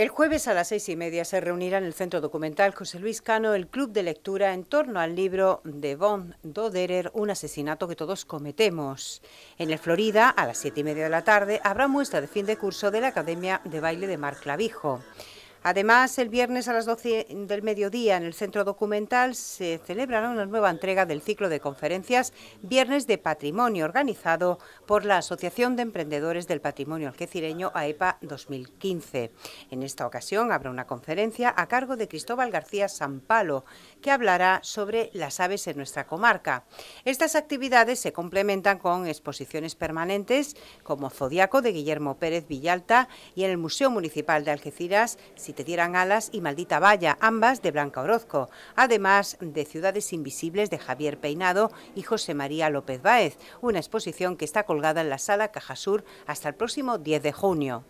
El jueves a las seis y media se reunirá en el Centro Documental José Luis Cano el Club de Lectura en torno al libro de Von Doderer, Un asesinato que todos cometemos. En el Florida, a las siete y media de la tarde, habrá muestra de fin de curso de la Academia de Baile de Mar Clavijo. Además, el viernes a las 12 del mediodía en el Centro Documental se celebrará una nueva entrega del ciclo de conferencias Viernes de Patrimonio, organizado por la Asociación de Emprendedores del Patrimonio Algecireño AEPA 2015. E en esta ocasión habrá una conferencia a cargo de Cristóbal García Sampalo, que hablará sobre las aves en nuestra comarca. Estas actividades se complementan con exposiciones permanentes como Zodiaco de Guillermo Pérez Villalta y en el Museo Municipal de Algeciras, si te dieran alas y Maldita Valla, ambas de Blanca Orozco, además de Ciudades Invisibles de Javier Peinado y José María López Báez, una exposición que está colgada en la sala Cajasur hasta el próximo 10 de junio.